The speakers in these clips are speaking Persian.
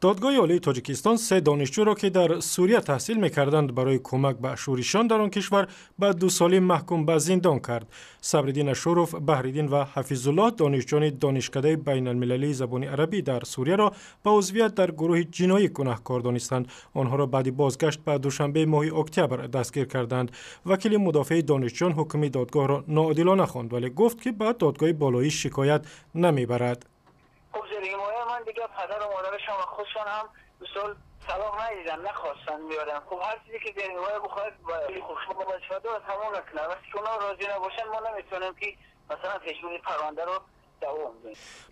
دادگاه عالی تاجیکستان سه دانشجو را که در سوریه تحصیل میکردند برای کمک به شوریشان در آن کشور بعد دو سالی محکوم به زندان کرد صبرالدین شروف، بهرالدین و حفیظ الله دانشجویان دانشکده بین المللی زبان عربی در سوریه را به عضویت در گروه جنایی گناهکار دانستند آنها را بعد بازگشت به دوشنبه ماه اکتبر دستگیر کردند وکیل مدافع دانشجویان حکم دادگاه را ناعادلانه خواند ولی گفت که بعد دادگاه بالایی شکایت نمیبرد من دیگه پدر و مادرشم و خودشان هم دوستان سلام ندیدن نخواستن بیارن خب هر چیزی که در بخواد بخواید خیلی با بچه و تمام نکنن وقتی که اونا راضی نباشن ما نمیتونیم که مثلا پیشبینی پرونده رو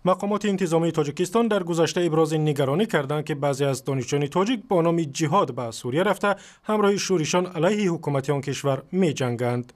مقامات انتظامی تاجیکستان در گذشته ابراز نگرانی کردند که بعضی از دانشجویان تاجیک با نام جهاد به سوریه رفته همراه شورشان علیه حکومت آن کشور می جنگند.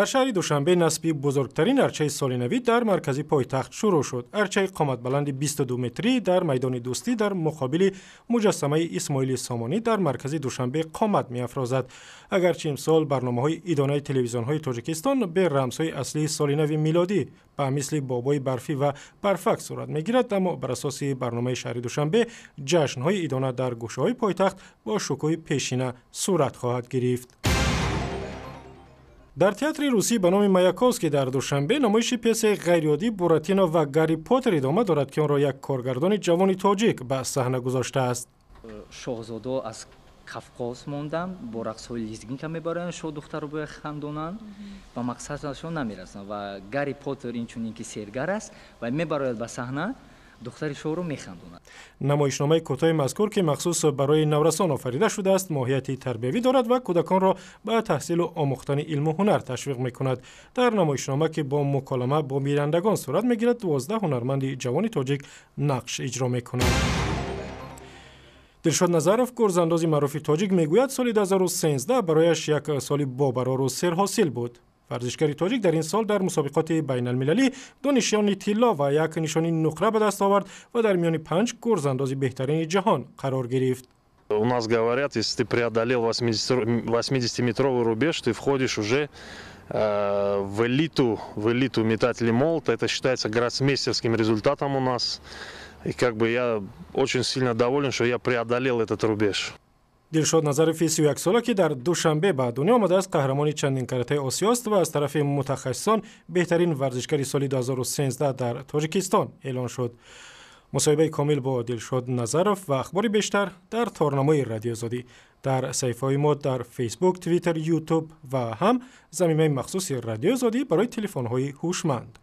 در شهر دوشنبه نسبی بزرگترین ارچه سالی نوی در مرکزی پایتخت شروع شد ارچه قامت بلند 22 متری در میدان دوستی در مقابل مجسمه اسماعیل سامانی در مرکزی دوشنبه قامت می افرازد اگر چیم سال برنامه های ایدانه تلویزیون های تاجکستان به رمز های اصلی سال نوی میلادی به مثل بابای برفی و برفک صورت می گیرد اما بر اساس برنامه شهر دوشنبه جشن های در گوشه های پایتخت با شکوه پیشینه صورت خواهد گرفت. дар театри русӣ ба номи маяковский дар душанбе намоиши пьесаи ғайриоддӣ буратино ва гарри поттер идома дорад ки онро як коргардони ҷавони тоҷик ба саҳна гузоштааст шоҳзодо аз кавқоз мондам бо рақсҳои лизгинка мебароянд шо духтару бояд хандонанд ба мақсадашон намерасанд ва гарри поттер инчунин ки сергар аст ва мебарояд ба саҳна دختر شورو رو میخندوند نمایشنامه کوتاه مذکور که مخصوص برای نورسان آفریده شده است ماهیت تربیوی دارد و کودکان را به تحصیل و آموختن علم و هنر تشویق میکند در نمایشنامه که با مکالمه با میرندگان صورت میگیرد دوازده هنرمند جوان تاجیک نقش اجرا میکنند دلشاد نظرف گرزانداز معروف تاجیک میگوید سال 2013 برایش یک سال بابرار و سر حاصل بود ورزشگری تاجیک در این سال در مسابقات بین المللی دو نشان طلا و یک نشان نقره به دست آورد و در میان پنج گرزانداز بهترین جهان قرار گرفت. У нас говорят, если ты преодолел 80-метровый рубеж, ты входишь уже э, в элиту, в элиту метателей молота. Это считается гроссмейстерским результатом у нас. И как бы я очень сильно доволен, что я преодолел этот рубеж. دلشاد نظر 31 ساله که در دوشنبه به دنیا آمده از قهرمان چندین کرته آسیا و از طرف متخصصان بهترین ورزشگر سال 2013 در تاجیکستان اعلان شد. مصاحبه کامل با دلشاد نظرف و اخباری بیشتر در تارنمای رادیو در صحیفه های ما در فیسبوک، تویتر، یوتوب و هم زمینه مخصوص رادیو برای تلفن های هوشمند.